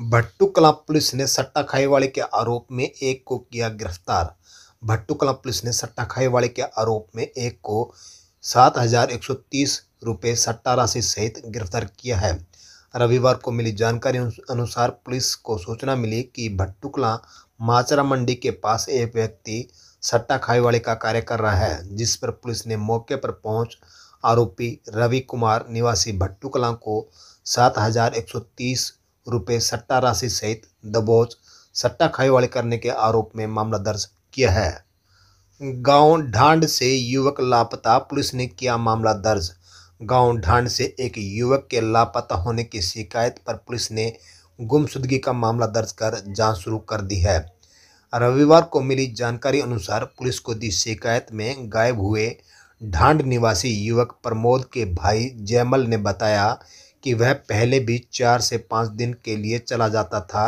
भट्टू कला पुलिस ने सट्टा खाई वाले के आरोप में एक को किया गिरफ्तार भट्टू कला पुलिस ने सट्टा खाई वाले के आरोप में एक को सात हजार एक सौ तीस रुपये सट्टा राशि सहित गिरफ्तार किया है रविवार को मिली जानकारी अनुसार पुलिस को सूचना मिली कि भट्टुकला माचरा मंडी के पास एक व्यक्ति सट्टा खाई वाले का कार्य कर रहा है जिस पर पुलिस ने मौके पर पहुंच आरोपी रवि कुमार निवासी भट्टू कला को सात हजार एक सौ तीस रुपये सट्टा राशि सहित दबोच सट्टा खाईवाड़ी करने के आरोप में मामला दर्ज किया है गांव ढांड से युवक लापता पुलिस ने किया मामला दर्ज गांव ढांड से एक युवक के लापता होने की शिकायत पर पुलिस ने गुमशुदगी का मामला दर्ज कर जांच शुरू कर दी है रविवार को मिली जानकारी अनुसार पुलिस को दी शिकायत में गायब हुए ढांड निवासी युवक प्रमोद के भाई जयमल ने बताया कि वह पहले भी चार से पाँच दिन के लिए चला जाता था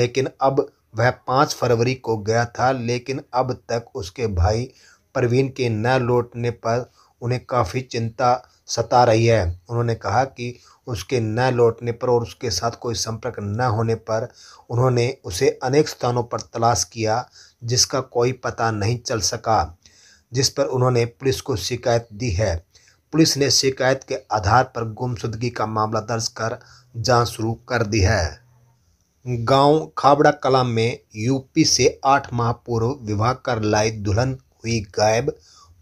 लेकिन अब वह पाँच फरवरी को गया था लेकिन अब तक उसके भाई परवीन के न लौटने पर उन्हें काफ़ी चिंता सता रही है उन्होंने कहा कि उसके न लौटने पर और उसके साथ कोई संपर्क न होने पर उन्होंने उसे अनेक स्थानों पर तलाश किया जिसका कोई पता नहीं चल सका जिस पर उन्होंने पुलिस को शिकायत दी है पुलिस ने शिकायत के आधार पर गुमशुदगी का मामला दर्ज कर जांच शुरू कर दी है गांव खाबड़ा कलाम में यूपी से आठ माह पूर्व विवाह कर लाई दुल्हन हुई गायब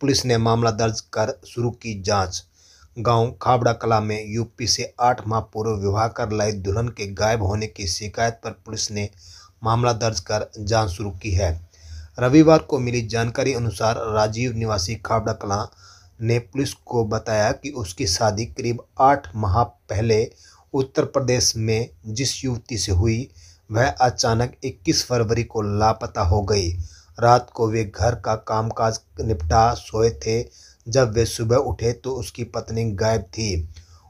पुलिस ने मामला दर्ज कर शुरू की जांच गांव खाबड़ा कला में यूपी से आठ माह पूर्व विवाह कर लाई दुल्हन के गायब होने की शिकायत पर पुलिस ने मामला दर्ज कर जांच शुरू की है रविवार को मिली जानकारी अनुसार राजीव निवासी खाबड़ा कला ने पुलिस को बताया कि उसकी शादी करीब आठ माह पहले उत्तर प्रदेश में जिस युवती से हुई वह अचानक 21 फरवरी को लापता हो गई रात को वे घर का कामकाज निपटा सोए थे जब वे सुबह उठे तो उसकी पत्नी गायब थी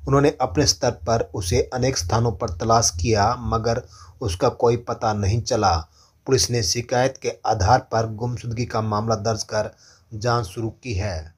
उन्होंने अपने स्तर पर उसे अनेक स्थानों पर तलाश किया मगर उसका कोई पता नहीं चला पुलिस ने शिकायत के आधार पर गुमशुदगी का मामला दर्ज कर जांच शुरू की है